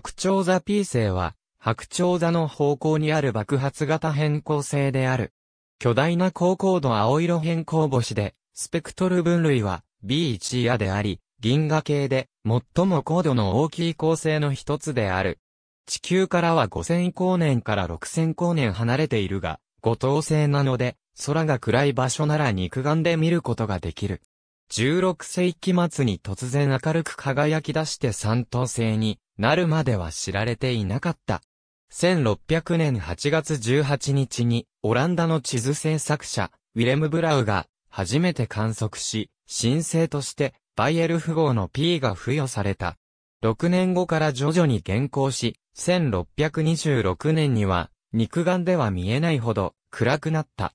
白鳥座 P 星は、白鳥座の方向にある爆発型変更星である。巨大な高高度青色変更星で、スペクトル分類は B1 夜であり、銀河系で最も高度の大きい恒星の一つである。地球からは5000光年から6000光年離れているが、五等星なので、空が暗い場所なら肉眼で見ることができる。16世紀末に突然明るく輝き出して三等星になるまでは知られていなかった。1600年8月18日に、オランダの地図制作者、ウィレム・ブラウが、初めて観測し、申請として、バイエル符号の P が付与された。6年後から徐々に減行し、1626年には、肉眼では見えないほど、暗くなった。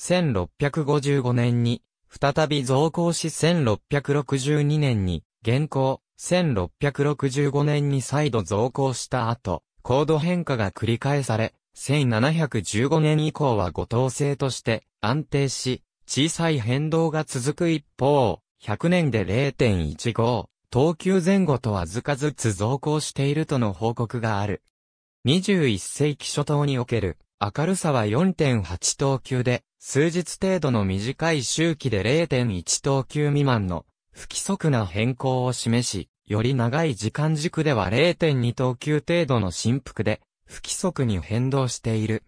1655年に、再び増行し1662年に、現行、1665年に再度増高した後、高度変化が繰り返され、1715年以降は五等性として安定し、小さい変動が続く一方、100年で0.15、等級前後とわずかずつ増高しているとの報告がある。21世紀初頭における明るさは4.8等級で、数日程度の短い周期で0.1等級未満の不規則な変更を示し、より長い時間軸では0.2等級程度の振幅で、不規則に変動している。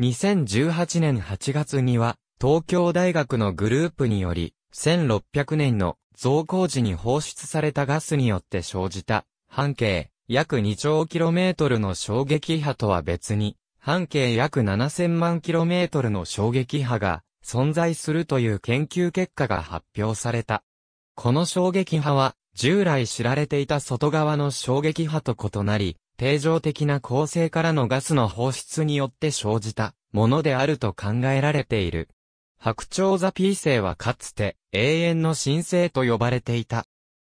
2018年8月には、東京大学のグループにより、1600年の増工時に放出されたガスによって生じた、半径約2兆キロメートルの衝撃波とは別に、半径約7000万キロメートルの衝撃波が存在するという研究結果が発表された。この衝撃波は従来知られていた外側の衝撃波と異なり、定常的な構成からのガスの放出によって生じたものであると考えられている。白鳥座 P 星はかつて永遠の神星と呼ばれていた。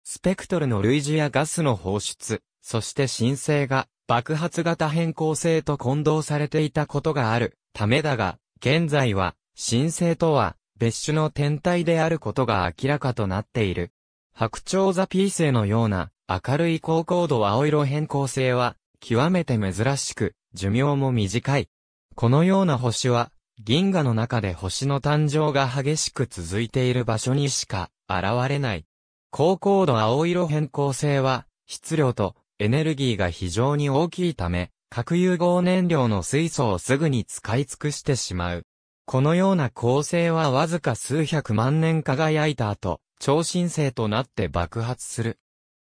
スペクトルの類似やガスの放出、そして神星が爆発型変更性と混同されていたことがあるためだが、現在は神星とは別種の天体であることが明らかとなっている。白鳥ザピー星のような明るい高高度青色変更性は極めて珍しく寿命も短い。このような星は銀河の中で星の誕生が激しく続いている場所にしか現れない。高高度青色変更性は質量とエネルギーが非常に大きいため核融合燃料の水素をすぐに使い尽くしてしまう。このような構成はわずか数百万年輝いた後、超新星となって爆発する。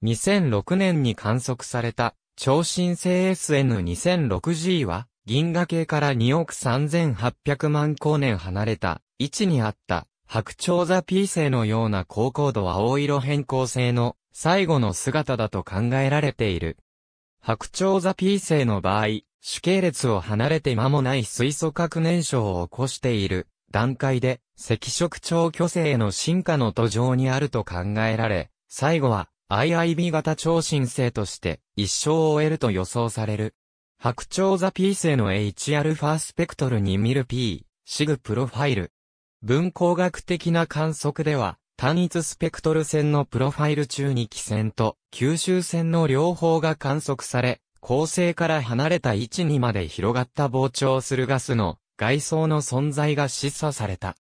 2006年に観測された超新星 SN2006G は銀河系から2億3800万光年離れた位置にあった白鳥座 P 星のような高高度青色変更性の最後の姿だと考えられている。白鳥座 P 星の場合、主系列を離れて間もない水素核燃焼を起こしている段階で、赤色超巨星の進化の途上にあると考えられ、最後は IIB 型超新星として一生を終えると予想される。白鳥座 P 星の Hα スペクトルに見る P、シグプロファイル。文光学的な観測では、単一スペクトル線のプロファイル中に気線と吸収線の両方が観測され、恒星から離れた位置にまで広がった膨張するガスの外装の存在が示唆された。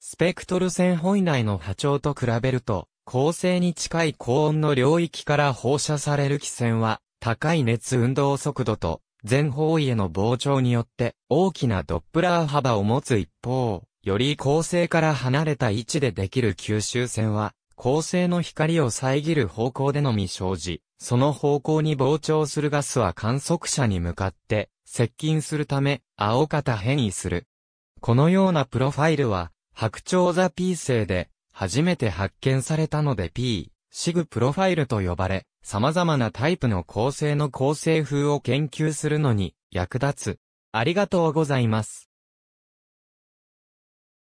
スペクトル線本位内の波長と比べると、恒星に近い高温の領域から放射される気線は、高い熱運動速度と、全方位への膨張によって、大きなドップラー幅を持つ一方、より恒星から離れた位置でできる吸収線は、恒星の光を遮る方向でのみ生じ、その方向に膨張するガスは観測者に向かって、接近するため、青方変異する。このようなプロファイルは、白鳥座 P 星で、初めて発見されたので P、シグプロファイルと呼ばれ、様々なタイプの構成の構成風を研究するのに役立つ。ありがとうございます。